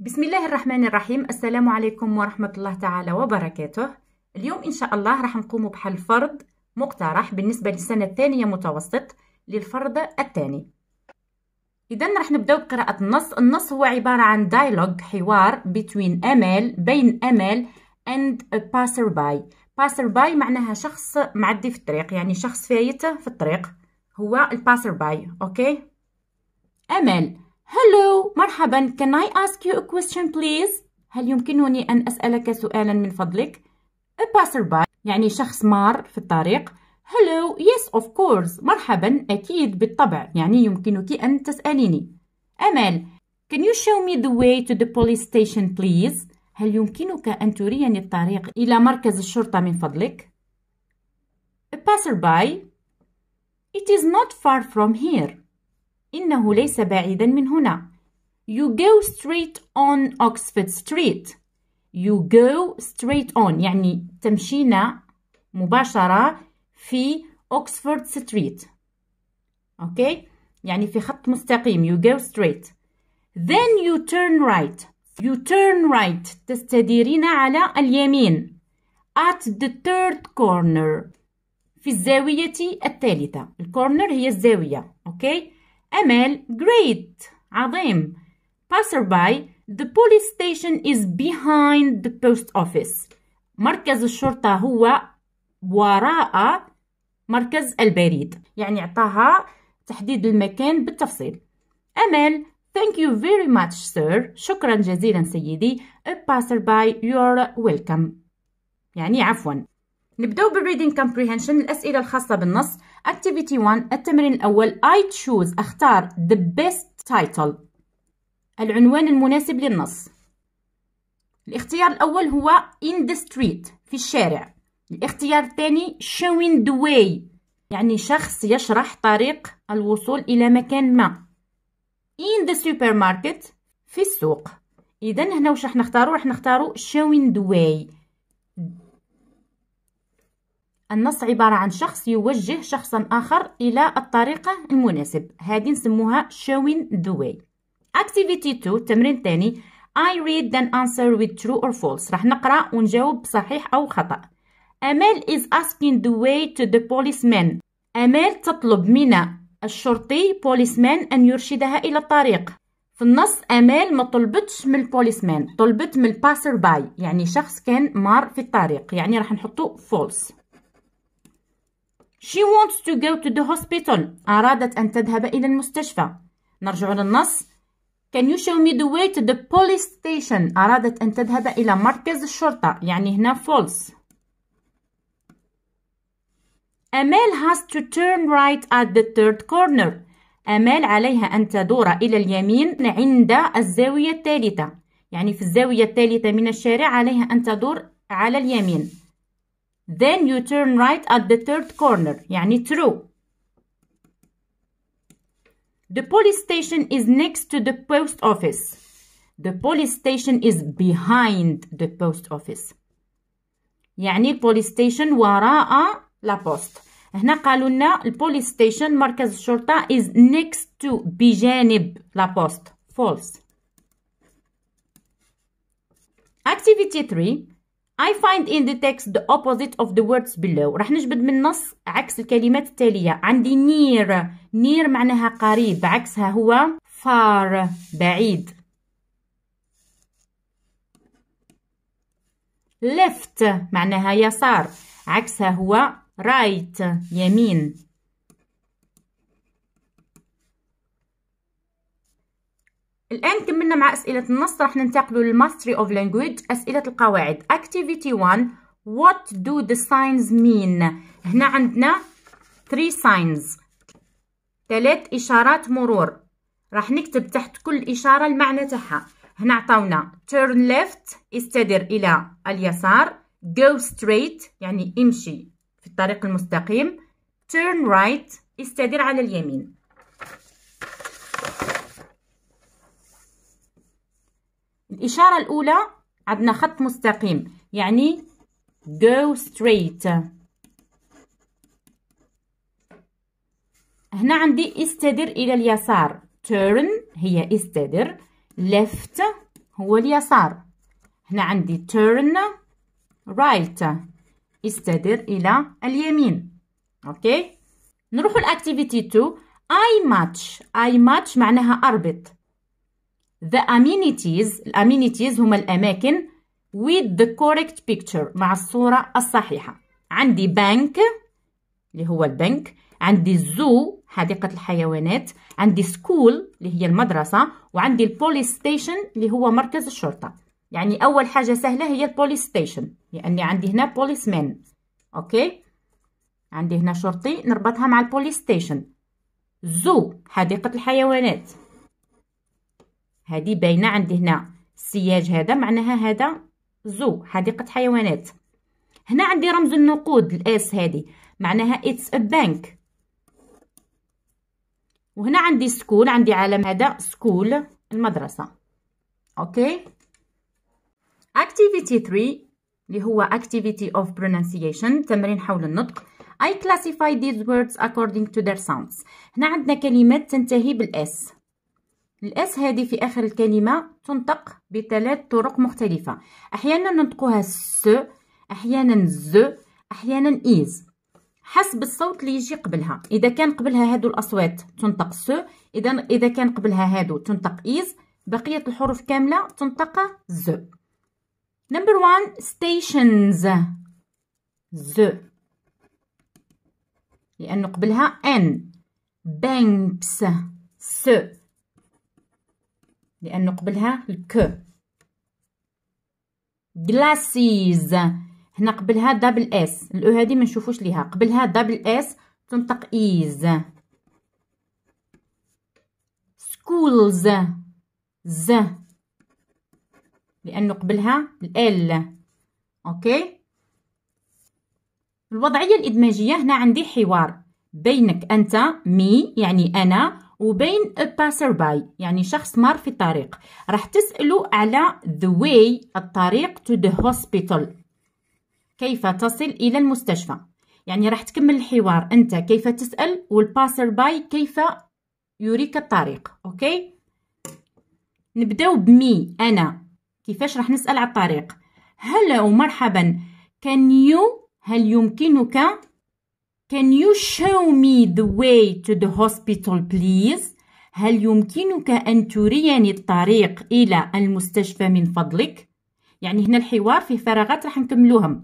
بسم الله الرحمن الرحيم السلام عليكم ورحمة الله تعالى وبركاته اليوم إن شاء الله راح نقوم بحل فرض مقترح بالنسبة للسنة الثانية متوسط للفرض الثاني إذا راح نبداو بقراءة النص النص هو عبارة عن دايلوج حوار بين أمال بين أمال and a passerby passerby معناها شخص معدي في الطريق يعني شخص فايت في الطريق هو الباسر باي أوكي أمال Hello, مرحبا. Can I ask you a question please? هل يمكنني أن أسألك سؤالا من فضلك؟ A passerby يعني شخص مار في الطريق. Hello, yes of course. مرحبا أكيد بالطبع يعني يمكنك أن تسأليني. أمل, can you show me the way to the police station please? هل يمكنك أن تريني الطريق إلى مركز الشرطة من فضلك؟ A passerby It is not far from here. إنه ليس بعيدا من هنا. You go straight on Oxford Street. You go straight on يعني تمشينا مباشرة في Oxford Street. Okay? يعني في خط مستقيم. You go straight. Then you turn right. You turn right. تستديرين على اليمين. At the third corner. في الزاوية الثالثة. الكورنر هي الزاوية. Okay? أمل great عظيم passerby the police station is behind the post office مركز الشرطة هو وراء مركز البريد يعني اعطاها تحديد المكان بالتفصيل أمل Thank you very much sir شكرا جزيلا سيدي A passerby you're welcome يعني عفوا نبدأ بالreading comprehension الأسئلة الخاصة بالنص Activity 1 التمرين الأول I choose أختار the best title العنوان المناسب للنص الاختيار الأول هو in the street في الشارع الاختيار الثاني showing the way يعني شخص يشرح طريق الوصول إلى مكان ما in the supermarket في السوق إذا هنا وش راح نختارو راح نختارو showing the way النص عبارة عن شخص يوجه شخصا آخر إلى الطريقة المناسب هذه نسموها showing the way activity 2 تمرين تاني I read then answer with true or false راح نقرأ ونجاوب صحيح أو خطأ أمال is asking the way to the policeman أمال تطلب من الشرطي policeman أن يرشدها إلى الطريق في النص أمال ما طلبتش من البوليسمان طلبت من الباسر باي يعني شخص كان مار في الطريق يعني راح نحطه فولس She wants to go to the hospital. أرادت أن تذهب إلى المستشفى. نرجع للنص. Can you show me the way to the police station? أرادت أن تذهب إلى مركز الشرطة. يعني هنا false. أمال has to turn right at the third corner. أمال عليها أن تدور إلى اليمين عند الزاوية الثالثة. يعني في الزاوية الثالثة من الشارع عليها أن تدور على اليمين. Then you turn right at the third corner يعني true. The police station is next to the post office. The police station is behind the post office. يعني police station وراء la post. هنا قالوا لنا police station مركز الشرطة is next to بجانب la post. False. Activity 3 I find in the text the opposite of the words below راح نجبد من النص عكس الكلمات التالية عندي near near معناها قريب عكسها هو far بعيد left معناها يسار عكسها هو right يمين الآن كملنا مع أسئلة النص راح ننتقلوا للماستري أوف لانجويج أسئلة القواعد Activity 1 What do the signs mean؟ هنا عندنا 3 signs ثلاث إشارات مرور راح نكتب تحت كل إشارة المعنى تاعها هنا عطاونا turn left استدر إلى اليسار go straight يعني امشي في الطريق المستقيم turn right استدر على اليمين الإشارة الأولى عندنا خط مستقيم يعني go straight هنا عندي استدر إلى اليسار turn هي استدر left هو اليسار هنا عندي turn right استدر إلى اليمين أوكي نروح الأكتيفيتي 2 I match I match معناها أربط the amenities الامينيتيز هما الاماكن with the correct picture مع الصورة الصحيحة عندي بنك اللي هو البنك عندي الزو حديقة الحيوانات عندي سكول اللي هي المدرسة وعندي البوليس ستيشن اللي هو مركز الشرطة يعني أول حاجة سهلة هي البوليس ستيشن لأني عندي هنا بوليس مان أوكي عندي هنا شرطي نربطها مع البوليس ستيشن زو حديقة الحيوانات هذه باينه عندي هنا السياج هذا معناها هذا زو حديقه حيوانات هنا عندي رمز النقود الاس هذه معناها اتس ا بانك وهنا عندي سكول عندي علم هذا سكول المدرسه اوكي اكتيفيتي 3 اللي هو اكتيفيتي اوف pronunciation تمرين حول النطق I classify these words according to their sounds هنا عندنا كلمات تنتهي بالاس الاس هذه في اخر الكلمه تنطق بثلاث طرق مختلفه احيانا ننطقها س احيانا ز احيانا ايز حسب الصوت اللي يجي قبلها اذا كان قبلها هادو الاصوات تنطق س اذا اذا كان قبلها هادو تنطق ايز بقيه الحروف كامله تنطق ز نمبر 1 ستيشنز ز لانه قبلها ان بانكس س لأنه قبلها الك جلاسيز هنا قبلها دبل اس الاو هذه ما نشوفوش ليها قبلها دبل اس تنطق ايز سكولز ز لانه قبلها ال اوكي الوضعيه الادماجيه هنا عندي حوار بينك انت مي يعني انا وبين باسر باي يعني شخص مار في الطريق راح تسأله على the way الطريق to the hospital كيف تصل إلى المستشفى يعني راح تكمل الحوار أنت كيف تسأل والباسر باي كيف يريك الطريق أوكي نبداو بمي أنا كيفاش راح نسأل على الطريق هلا ومرحبا can you هل يمكنك Can you show me the way to the hospital please? هل يمكنك أن تريني الطريق إلى المستشفى من فضلك؟ يعني هنا الحوار فيه فراغات راح نكملوهم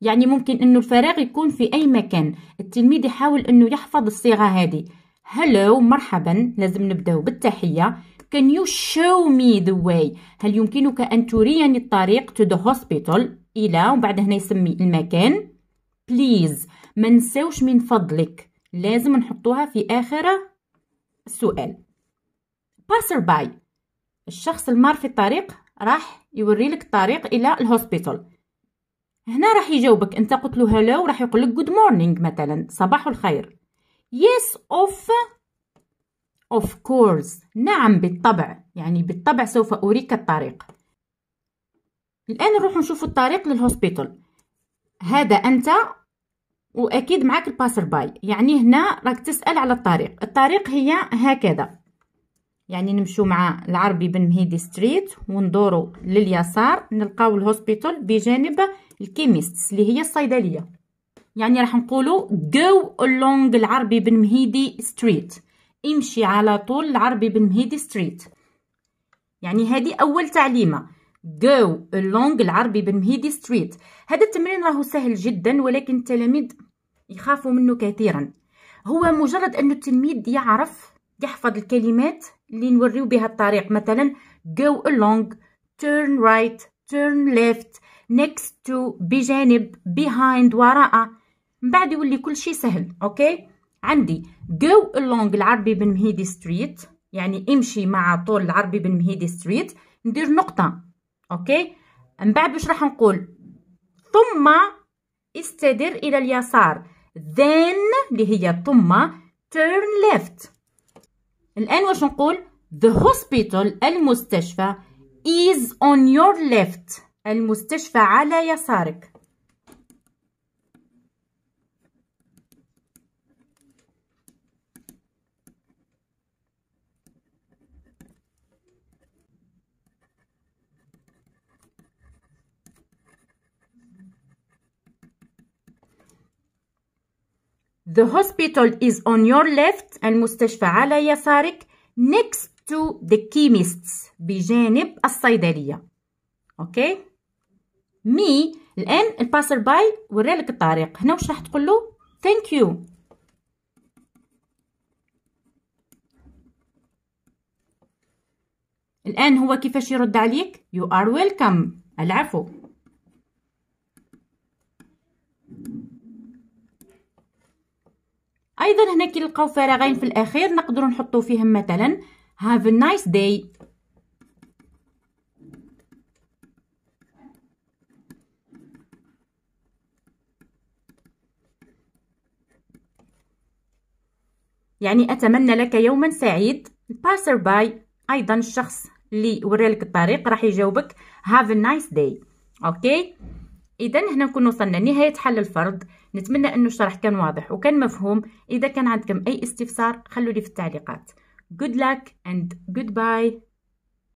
يعني ممكن أن الفراغ يكون في أي مكان التلميذ يحاول أنه يحفظ الصيغة هذه هلو مرحبا لازم نبداو بالتحية Can you show me the way هل يمكنك أن تريني الطريق to the hospital إلى وبعد هنا يسمي المكان Please ما نساوش من فضلك لازم نحطوها في اخر السؤال باسر باي الشخص المار في الطريق راح يوري لك الطريق الى الهوسبيتال هنا راح يجاوبك انت قلت له هلو راح يقول لك جود مورنينغ مثلا صباح الخير يس اوف اوف كورس نعم بالطبع يعني بالطبع سوف اريك الطريق الان نروح نشوف الطريق للهوسبيتال هذا انت واكيد معاك الباسر باي يعني هنا راك تسال على الطريق الطريق هي هكذا يعني نمشو مع العربي بن مهيدي ستريت وندورو لليسار نلقاو الهوسبيتال بجانب الكيميست اللي هي الصيدليه يعني راح نقولوا جو along العربي بن مهيدي ستريت امشي على طول العربي بن مهيدي ستريت يعني هذه اول تعليمه go along العربي بن مهيدي ستريت هذا التمرين راهو سهل جدا ولكن التلاميذ يخافوا منه كثيرا هو مجرد أن التلميذ يعرف يحفظ الكلمات اللي نوريو بها الطريق مثلا go along turn right turn left next to بجانب behind وراء من بعد يولي كل شيء سهل اوكي عندي go along العربي بن مهيدي ستريت يعني امشي مع طول العربي بن مهيدي ستريت ندير نقطه اوكي من بعد واش راح نقول ثم استدر الى اليسار then اللي هي ثم turn left الان واش نقول the hospital المستشفى is on your left المستشفى على يسارك The hospital is on your left المستشفى على يسارك next to the chemists بجانب الصيدلية okay. me الان الباسر باي ورالك الطريق هنا واش راح تقول له thank you الان هو كيفاش يرد عليك you are welcome العفو ايضا هنا كي نلقاو فراغين في الاخير نقدروا نحطوا فيهم مثلا have a nice day يعني اتمنى لك يوما سعيد الباسر باي ايضا الشخص اللي ورالك الطريق راح يجاوبك have a nice day اوكي okay. اذا هنا نكون وصلنا لنهايه حل الفرض نتمنى انه الشرح كان واضح وكان مفهوم اذا كان عندكم اي استفسار خلوا لي في التعليقات good luck and goodbye